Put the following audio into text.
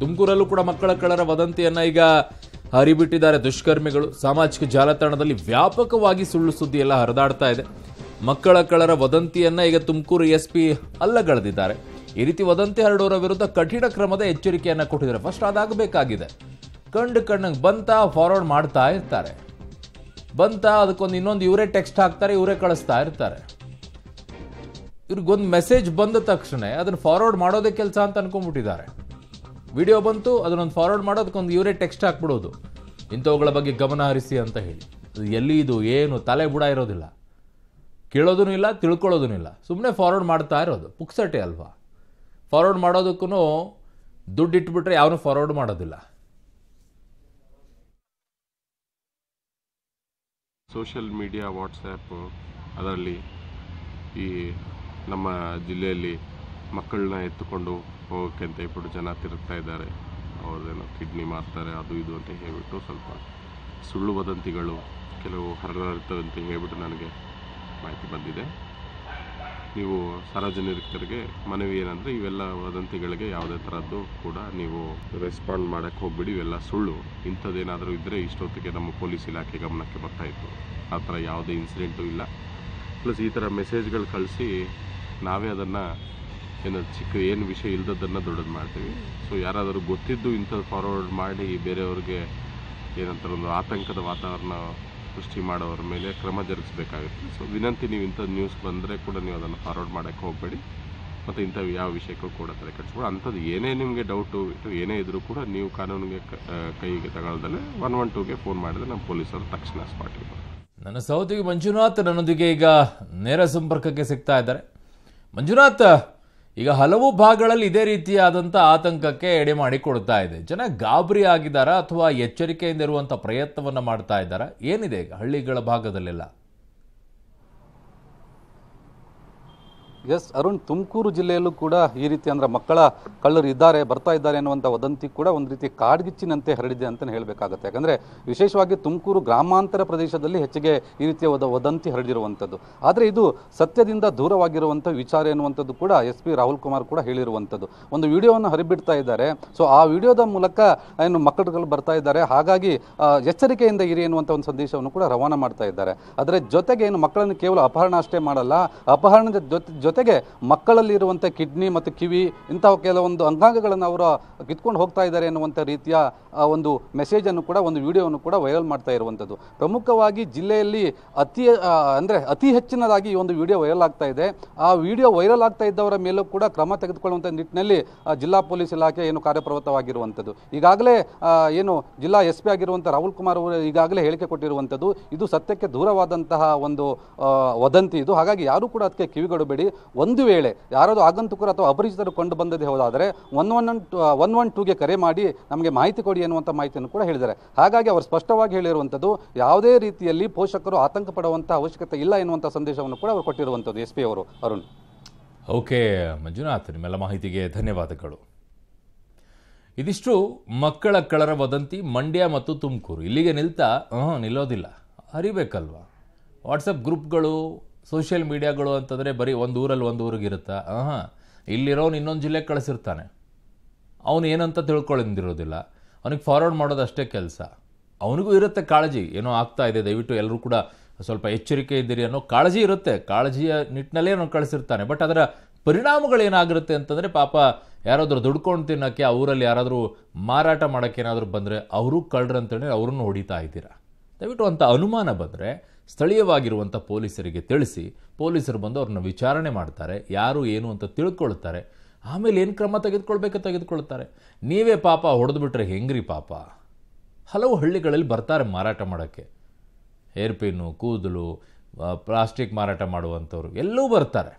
ತುಮಕೂರಲ್ಲೂ ಕೂಡ ಮಕ್ಕಳ ಕಳ್ಳರ ವದಂತಿಯನ್ನ ಈಗ ಹರಿಬಿಟ್ಟಿದ್ದಾರೆ ದುಷ್ಕರ್ಮಿಗಳು ಸಾಮಾಜಿಕ ಜಾಲತಾಣದಲ್ಲಿ ವ್ಯಾಪಕವಾಗಿ ಸುಳ್ಳು ಸುದ್ದಿ ಎಲ್ಲ ಹರಿದಾಡ್ತಾ ಇದೆ ಮಕ್ಕಳ ಕಳ್ಳರ ವದಂತಿಯನ್ನ ಈಗ ತುಮಕೂರು ಎಸ್ ಪಿ ಅಲ್ಲಗಳೆದಿದ್ದಾರೆ ಈ ರೀತಿ ವದಂತಿ ಹರಡೋರ ವಿರುದ್ಧ ಕಠಿಣ ಕ್ರಮದ ಎಚ್ಚರಿಕೆಯನ್ನ ಕೊಟ್ಟಿದ್ದಾರೆ ಫಸ್ಟ್ ಅದಾಗಬೇಕಾಗಿದೆ ಕಂಡು ಕಣ್ಣಂಗ್ ಬಂತ ಫಾರ್ವರ್ಡ್ ಮಾಡ್ತಾ ಇರ್ತಾರೆ ಬಂತ ಅದಕ್ಕೊಂದು ಇನ್ನೊಂದು ಇವರೇ ಟೆಕ್ಸ್ಟ್ ಹಾಕ್ತಾರೆ ಇವರೇ ಕಳಿಸ್ತಾ ಇರ್ತಾರೆ ಇವ್ರಿಗೊಂದು ಮೆಸೇಜ್ ಬಂದ ತಕ್ಷಣ ಅದನ್ನು ಫಾರ್ವರ್ಡ್ ಮಾಡೋದೇ ಕೆಲಸ ಅಂತ ಅನ್ಕೊಂಡ್ಬಿಟ್ಟಿದ್ದಾರೆ ವಿಡಿಯೋ ಬಂತು ಅದನ್ನೊಂದು ಫಾರ್ವರ್ಡ್ ಮಾಡೋದಕ್ಕೊಂದು ಇವರೇ ಟೆಕ್ಸ್ಟ್ ಹಾಕ್ಬಿಡೋದು ಇಂಥವುಗಳ ಬಗ್ಗೆ ಗಮನ ಹರಿಸಿ ಅಂತ ಹೇಳಿ ಎಲ್ಲಿ ಇದು ಏನು ತಲೆ ಬುಡ ಇರೋದಿಲ್ಲ ಕೇಳೋದೂ ಇಲ್ಲ ತಿಳ್ಕೊಳ್ಳೋದೂ ಇಲ್ಲ ಸುಮ್ಮನೆ ಫಾರ್ವರ್ಡ್ ಮಾಡ್ತಾ ಇರೋದು ಪುಕ್ಸಟೆ ಅಲ್ವಾ ಫಾರ್ವರ್ಡ್ ಮಾಡೋದಕ್ಕೂ ದುಡ್ಡು ಇಟ್ಬಿಟ್ರೆ ಯಾವನು ಫಾರ್ವರ್ಡ್ ಮಾಡೋದಿಲ್ಲ ಸೋಷಿಯಲ್ ಮೀಡಿಯಾ ವಾಟ್ಸಪ್ ಅದರಲ್ಲಿ ಈ ನಮ್ಮ ಜಿಲ್ಲೆಯಲ್ಲಿ ಮಕ್ಕಳನ್ನ ಎತ್ತುಕೊಂಡು ಹೋಗೋಕ್ಕೆ ಅಂತ ಹೇಳ್ಬಿಟ್ಟು ಜನ ತಿರುಗ್ತಾ ಇದ್ದಾರೆ ಅವ್ರದ್ದೇನೋ ಕಿಡ್ನಿ ಮಾರ್ತಾರೆ ಅದು ಇದು ಅಂತ ಹೇಳಿಬಿಟ್ಟು ಸ್ವಲ್ಪ ಸುಳ್ಳು ವದಂತಿಗಳು ಕೆಲವು ಹರಡ್ತವೆ ಅಂತ ಹೇಳಿಬಿಟ್ಟು ನನಗೆ ಮಾಹಿತಿ ಬಂದಿದೆ ನೀವು ಸಾರ್ವಜನಿಕರಿಗೆ ಮನವಿ ಏನಂದರೆ ಇವೆಲ್ಲ ವದಂತಿಗಳಿಗೆ ಯಾವುದೇ ಥರದ್ದು ಕೂಡ ನೀವು ರೆಸ್ಪಾಂಡ್ ಮಾಡೋಕ್ಕೆ ಹೋಗ್ಬಿಡಿ ಇವೆಲ್ಲ ಸುಳ್ಳು ಇಂಥದ್ದೇನಾದರೂ ಇದ್ದರೆ ಇಷ್ಟೊತ್ತಿಗೆ ನಮ್ಮ ಪೊಲೀಸ್ ಇಲಾಖೆ ಗಮನಕ್ಕೆ ಬರ್ತಾಯಿತ್ತು ಆ ಥರ ಯಾವುದೇ ಇನ್ಸಿಡೆಂಟು ಇಲ್ಲ ಪ್ಲಸ್ ಈ ಥರ ಮೆಸೇಜ್ಗಳು ಕಳಿಸಿ ನಾವೇ ಅದನ್ನು ಏನೋ ಚಿಕ್ಕ ಏನು ವಿಷಯ ಇಲ್ಲದದ್ದನ್ನು ದೊಡ್ಡದು ಮಾಡ್ತೀವಿ ಸೊ ಯಾರಾದರೂ ಗೊತ್ತಿದ್ದು ಇಂಥದ್ದು ಫಾರ್ವರ್ಡ್ ಮಾಡಿ ಬೇರೆಯವ್ರಿಗೆ ಏನಂತಾರೆ ಒಂದು ಆತಂಕದ ವಾತಾವರಣ ಸೃಷ್ಟಿ ಮಾಡೋರ ಮೇಲೆ ಕ್ರಮ ಜರುಗಿಸಬೇಕಾಗುತ್ತೆ ಸೊ ವಿನಂತಿ ನೀವು ಇಂಥದ್ದು ನ್ಯೂಸ್ ಬಂದರೆ ಕೂಡ ನೀವು ಅದನ್ನು ಫಾರ್ವರ್ಡ್ ಮಾಡೋಕ್ಕೆ ಹೋಗಬೇಡಿ ಮತ್ತು ಇಂಥವು ಯಾವ ವಿಷಯಕ್ಕೂ ಕೂಡ ತಲೆ ಕಟ್ಸ್ಬೋದು ಅಂಥದ್ದು ಏನೇ ನಿಮಗೆ ಡೌಟು ಇಟ್ಟು ಏನೇ ಇದ್ದರೂ ಕೂಡ ನೀವು ಕಾನೂನಿಗೆ ಕೈಗೆ ತಗೊಳ್ದಲ್ಲೇ ಒನ್ ಒನ್ ಟೂಗೆ ಫೋನ್ ಮಾಡಿದ್ರೆ ನಮ್ಮ ಪೊಲೀಸರು ತಕ್ಷಣ ಸ್ಪಾಟಿಗೆ ನನ್ನ ಸೌತಿಗೆ ಮಂಜುನಾಥ್ ನನ್ನೊಂದಿಗೆ ಈಗ ನೇರ ಸಂಪರ್ಕಕ್ಕೆ ಸಿಗ್ತಾ ಇದ್ದಾರೆ ಮಂಜುನಾಥ್ ಈಗ ಹಲವು ಭಾಗಗಳಲ್ಲಿ ಇದೇ ರೀತಿಯಾದಂಥ ಆತಂಕಕ್ಕೆ ಎಡೆ ಮಾಡಿಕೊಡ್ತಾ ಇದೆ ಜನ ಗಾಬರಿ ಆಗಿದ್ದಾರಾ ಅಥವಾ ಎಚ್ಚರಿಕೆಯಿಂದ ಇರುವಂಥ ಪ್ರಯತ್ನವನ್ನು ಮಾಡ್ತಾ ಇದ್ದಾರಾ ಏನಿದೆ ಈಗ ಹಳ್ಳಿಗಳ ಭಾಗದಲ್ಲೆಲ್ಲ ಎಸ್ ಅರುಣ್ ತುಮಕೂರು ಜಿಲ್ಲೆಯಲ್ಲೂ ಕೂಡ ಈ ರೀತಿ ಅಂದ್ರೆ ಮಕ್ಕಳ ಕಳ್ಳರು ಇದ್ದಾರೆ ಬರ್ತಾ ಇದ್ದಾರೆ ಅನ್ನುವಂಥ ವದಂತಿ ಕೂಡ ಒಂದು ರೀತಿ ಕಾಡ್ಗಿಚ್ಚಿನಂತೆ ಹರಡಿದೆ ಅಂತಲೇ ಹೇಳಬೇಕಾಗುತ್ತೆ ಯಾಕಂದರೆ ವಿಶೇಷವಾಗಿ ತುಮಕೂರು ಗ್ರಾಮಾಂತರ ಪ್ರದೇಶದಲ್ಲಿ ಹೆಚ್ಚಿಗೆ ಈ ರೀತಿಯ ವದಂತಿ ಹರಡಿರುವಂಥದ್ದು ಆದರೆ ಇದು ಸತ್ಯದಿಂದ ದೂರವಾಗಿರುವಂಥ ವಿಚಾರ ಎನ್ನುವಂಥದ್ದು ಕೂಡ ಎಸ್ ಪಿ ರಾಹುಲ್ ಕುಮಾರ್ ಕೂಡ ಹೇಳಿರುವಂಥದ್ದು ಒಂದು ವಿಡಿಯೋವನ್ನು ಹರಿಬಿಡ್ತಾ ಇದ್ದಾರೆ ಸೊ ಆ ವಿಡಿಯೋದ ಮೂಲಕ ಏನು ಮಕ್ಕಳು ಬರ್ತಾ ಇದ್ದಾರೆ ಹಾಗಾಗಿ ಎಚ್ಚರಿಕೆಯಿಂದ ಇರಿ ಎನ್ನುವಂಥ ಒಂದು ಸಂದೇಶವನ್ನು ಕೂಡ ರವಾನಾ ಮಾಡ್ತಾ ಇದ್ದಾರೆ ಅದರ ಜೊತೆಗೆ ಏನು ಮಕ್ಕಳನ್ನು ಕೇವಲ ಅಪಹರಣ ಅಷ್ಟೇ ಮಾಡಲ್ಲ ಅಪಹರಣದ ಜೊತೆ ಜೊತೆ ಜೊತೆಗೆ ಇರುವಂಥ ಕಿಡ್ನಿ ಮತ್ತು ಕಿವಿ ಇಂತಹ ಕೆಲವೊಂದು ಅಂಗಾಂಗಗಳನ್ನು ಅವರು ಕಿತ್ಕೊಂಡು ಹೋಗ್ತಾ ಇದ್ದಾರೆ ಎನ್ನುವಂಥ ರೀತಿಯ ಒಂದು ಮೆಸೇಜನ್ನು ಕೂಡ ಒಂದು ವಿಡಿಯೋವನ್ನು ಕೂಡ ವೈರಲ್ ಮಾಡ್ತಾ ಇರುವಂಥದ್ದು ಪ್ರಮುಖವಾಗಿ ಜಿಲ್ಲೆಯಲ್ಲಿ ಅತಿ ಅಂದರೆ ಅತಿ ಹೆಚ್ಚಿನದಾಗಿ ಈ ಒಂದು ವಿಡಿಯೋ ವೈರಲ್ ಆಗ್ತಾ ಇದೆ ಆ ವಿಡಿಯೋ ವೈರಲ್ ಆಗ್ತಾ ಇದ್ದವರ ಮೇಲೂ ಕೂಡ ಕ್ರಮ ತೆಗೆದುಕೊಳ್ಳುವಂಥ ನಿಟ್ಟಿನಲ್ಲಿ ಜಿಲ್ಲಾ ಪೊಲೀಸ್ ಇಲಾಖೆ ಏನು ಕಾರ್ಯಪ್ರವೃತ್ತವಾಗಿರುವಂಥದ್ದು ಈಗಾಗಲೇ ಏನು ಜಿಲ್ಲಾ ಎಸ್ ಪಿ ಆಗಿರುವಂಥ ರಾಹುಲ್ ಕುಮಾರ್ ಅವರು ಈಗಾಗಲೇ ಹೇಳಿಕೆ ಕೊಟ್ಟಿರುವಂಥದ್ದು ಇದು ಸತ್ಯಕ್ಕೆ ದೂರವಾದಂತಹ ಒಂದು ವದಂತಿ ಇದು ಹಾಗಾಗಿ ಯಾರೂ ಕೂಡ ಅದಕ್ಕೆ ಕಿವಿಗಡಬೇಡಿ ಒಂದು ವೇಳೆ ಯಾರಾದರೂ ಆಗಂತುಕರು ಅಥವಾ ಅಪರಿಚಿತರು ಕೊಂಡು ಬಂದದೇ ಹೋದಾದರೆ one one one one one ಟೂಗೆ ಕರೆ ಮಾಡಿ ನಮಗೆ ಮಾಹಿತಿ ಕೊಡಿ ಎನ್ನುವಂಥ ಮಾಹಿತಿಯನ್ನು ಕೂಡ ಹೇಳಿದ್ದಾರೆ ಹಾಗಾಗಿ ಅವರು ಸ್ಪಷ್ಟವಾಗಿ ಹೇಳಿರುವಂಥದ್ದು ಯಾವುದೇ ರೀತಿಯಲ್ಲಿ ಪೋಷಕರು ಆತಂಕ ಪಡುವಂಥ ಅವಶ್ಯಕತೆ ಇಲ್ಲ ಎನ್ನುವಂಥ ಸಂದೇಶವನ್ನು ಕೂಡ ಅವರು ಕೊಟ್ಟಿರುವಂಥದ್ದು ಎಸ್ ಪಿ ಅವರು ಅರುಣ್ ಓಕೆ ಮಂಜುನಾಥ್ ನಿಮ್ಮೆಲ್ಲ ಮಾಹಿತಿಗೆ ಧನ್ಯವಾದಗಳು ಇದಿಷ್ಟು ಮಕ್ಕಳ ಕಳರ ವದಂತಿ ಮಂಡ್ಯ ಮತ್ತು ತುಮಕೂರು ಇಲ್ಲಿಗೆ ನಿಲ್ತಾ ನಿಲ್ಲೋದಿಲ್ಲ ಅರಿಬೇಕಲ್ವಾ ವಾಟ್ಸಪ್ ಗ್ರೂಪ್ಗಳು ಸೋಷಿಯಲ್ ಮೀಡಿಯಾಗಳು ಅಂತಂದರೆ ಬರೀ ಒಂದು ಊರಲ್ಲಿ ಒಂದು ಊರಿಗಿರುತ್ತಾ ಹಾಂ ಇಲ್ಲಿರೋನು ಇನ್ನೊಂದು ಜಿಲ್ಲೆಗೆ ಕಳಿಸಿರ್ತಾನೆ ಅವನು ಏನಂತ ತಿಳ್ಕೊಳ್ಳಿಂದಿರೋದಿಲ್ಲ ಅವನಿಗೆ ಫಾರ್ವರ್ಡ್ ಮಾಡೋದಷ್ಟೇ ಕೆಲಸ ಅವನಿಗೂ ಇರುತ್ತೆ ಕಾಳಜಿ ಏನೋ ಆಗ್ತಾ ಇದೆ ದಯವಿಟ್ಟು ಎಲ್ಲರೂ ಕೂಡ ಸ್ವಲ್ಪ ಎಚ್ಚರಿಕೆ ಇದ್ದೀರಿ ಅನ್ನೋ ಕಾಳಜಿ ಇರುತ್ತೆ ಕಾಳಜಿಯ ನಿಟ್ಟಿನಲ್ಲೇ ಅವನು ಕಳಿಸಿರ್ತಾನೆ ಬಟ್ ಅದರ ಪರಿಣಾಮಗಳು ಏನಾಗಿರುತ್ತೆ ಅಂತಂದರೆ ಪಾಪ ಯಾರಾದರೂ ದುಡ್ಕೊಂಡು ತಿನ್ನೋಕ್ಕೆ ಊರಲ್ಲಿ ಯಾರಾದರೂ ಮಾರಾಟ ಏನಾದರೂ ಬಂದರೆ ಅವರು ಕಳ್ರಂತೇಳಿ ಅವ್ರನ್ನ ಹೊಡಿತಾ ಇದ್ದೀರಾ ದಯವಿಟ್ಟು ಅಂಥ ಅನುಮಾನ ಬಂದರೆ ಸ್ಥಳೀಯವಾಗಿರುವಂಥ ಪೊಲೀಸರಿಗೆ ತಿಳಿಸಿ ಪೊಲೀಸರು ಬಂದು ಅವ್ರನ್ನ ವಿಚಾರಣೆ ಮಾಡ್ತಾರೆ ಯಾರು ಏನು ಅಂತ ತಿಳ್ಕೊಳ್ತಾರೆ ಆಮೇಲೆ ಏನು ಕ್ರಮ ತೆಗೆದುಕೊಳ್ಬೇಕು ತೆಗೆದುಕೊಳ್ತಾರೆ ನೀವೇ ಪಾಪ ಬಿಟ್ಟರೆ ಹೆಂಗ್ರಿ ಪಾಪ ಹಲವು ಹಳ್ಳಿಗಳಲ್ಲಿ ಬರ್ತಾರೆ ಮಾರಾಟ ಮಾಡೋಕ್ಕೆ ಏರ್ಪಿನ್ನು ಕೂದಲು ಪ್ಲಾಸ್ಟಿಕ್ ಮಾರಾಟ ಮಾಡುವಂಥವ್ರು ಎಲ್ಲೂ ಬರ್ತಾರೆ